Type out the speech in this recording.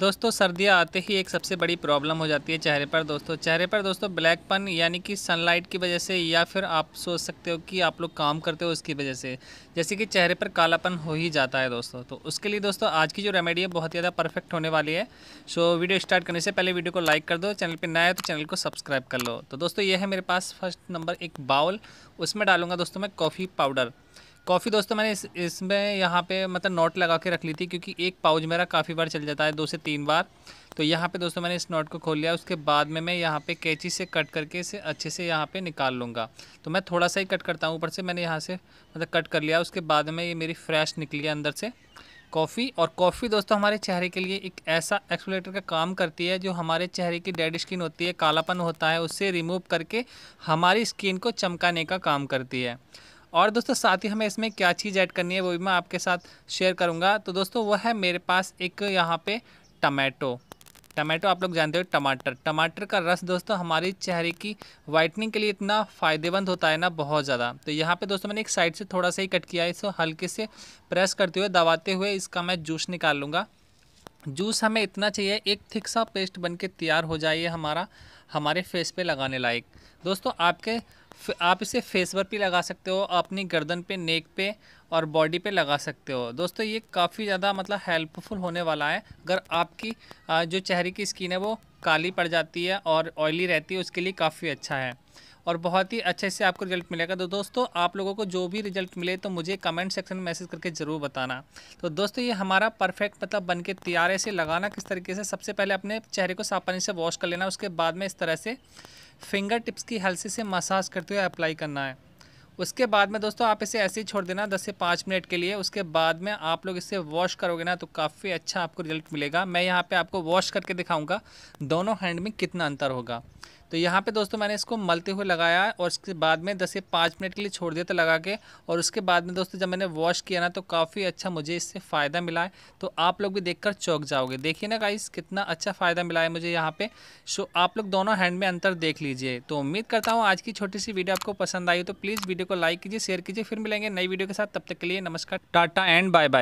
दोस्तों सर्दियाँ आते ही एक सबसे बड़ी प्रॉब्लम हो जाती है चेहरे पर दोस्तों चेहरे पर दोस्तों ब्लैकपन यानी कि सनलाइट की वजह से या फिर आप सोच सकते हो कि आप लोग काम करते हो उसकी वजह से जैसे कि चेहरे पर कालापन हो ही जाता है दोस्तों तो उसके लिए दोस्तों आज की जो रेमेडी है बहुत ज़्यादा परफेक्ट होने वाली है सो वीडियो स्टार्ट करने से पहले वीडियो को लाइक कर दो चैनल पर नया है तो चैनल को सब्सक्राइब कर लो तो दोस्तों ये है मेरे पास फर्स्ट नंबर एक बाउल उसमें डालूंगा दोस्तों मैं कॉफ़ी पाउडर कॉफ़ी दोस्तों तो मैंने इस इसमें यहाँ पे मतलब नोट लगा के रख ली थी क्योंकि एक पाउच मेरा काफ़ी बार चल जाता है दो से तीन बार तो यहाँ पे दोस्तों मैंने इस नोट को खोल लिया उसके बाद में मैं यहाँ पे कैची से कट करके इसे अच्छे से यहाँ पे निकाल लूँगा तो मैं थोड़ा सा ही कट करता हूँ ऊपर से मैंने यहाँ से मतलब कट कर लिया उसके बाद में ये मेरी फ्रेश निकली है अंदर से कॉफ़ी और कॉफ़ी दोस्तों हमारे चेहरे के लिए एक ऐसा एक्सोलेटर का काम करती है जो हमारे चेहरे की डेड स्किन होती है कालापन होता है उससे रिमूव करके हमारी स्किन को चमकाने का काम करती है और दोस्तों साथ ही हमें इसमें क्या चीज़ ऐड करनी है वो भी मैं आपके साथ शेयर करूँगा तो दोस्तों वो है मेरे पास एक यहाँ पे टमाटो टमाटो आप लोग जानते हो टमाटर टमाटर का रस दोस्तों हमारी चेहरे की वाइटनिंग के लिए इतना फ़ायदेमंद होता है ना बहुत ज़्यादा तो यहाँ पे दोस्तों मैंने एक साइड से थोड़ा सा ही कट किया है इसको हल्के से प्रेस करते हुए दबाते हुए इसका मैं जूस निकाल लूँगा जूस हमें इतना चाहिए एक थिक सा पेस्ट बन के तैयार हो जाइए हमारा हमारे फेस पे लगाने लायक दोस्तों आपके आप इसे फेस पर भी लगा सकते हो अपनी गर्दन पे नेक पे और बॉडी पे लगा सकते हो दोस्तों ये काफ़ी ज़्यादा मतलब हेल्पफुल होने वाला है अगर आपकी जो चेहरे की स्किन है वो काली पड़ जाती है और ऑयली रहती है उसके लिए काफ़ी अच्छा है और बहुत ही अच्छे से आपको रिजल्ट मिलेगा तो दोस्तों आप लोगों को जो भी रिजल्ट मिले तो मुझे कमेंट सेक्शन में मैसेज करके ज़रूर बताना तो दोस्तों ये हमारा परफेक्ट मतलब बन के तैयार है इसे लगाना किस तरीके से सबसे पहले अपने चेहरे को साफ पानी से वॉश कर लेना उसके बाद में इस तरह से फिंगर टिप्स की हल्सी से मसाज करते हुए अप्लाई करना है उसके बाद में दोस्तों आप इसे ऐसे ही छोड़ देना 10 से 5 मिनट के लिए उसके बाद में आप लोग इसे वॉश करोगे ना तो काफ़ी अच्छा आपको रिजल्ट मिलेगा मैं यहाँ पे आपको वॉश करके दिखाऊंगा दोनों हैंड में कितना अंतर होगा तो यहाँ पे दोस्तों मैंने इसको मलते हुए लगाया और इसके बाद में दस से पाँच मिनट के लिए छोड़ दिया था लगा के और उसके बाद में दोस्तों जब मैंने वॉश किया ना तो काफ़ी अच्छा मुझे इससे फ़ायदा मिला है तो आप लोग भी देखकर चौक जाओगे देखिए ना गाइस कितना अच्छा फ़ायदा मिला है मुझे यहाँ पर सो आप लोग दोनों हैंड में अंतर देख लीजिए तो उम्मीद करता हूँ आज की छोटी सी वीडियो आपको पसंद आई तो प्लीज़ वीडियो को लाइक कीजिए शेयर कीजिए फिर मिलेंगे नई वीडियो के साथ तब तक के लिए नमस्कार टाटा एंड बाय बाय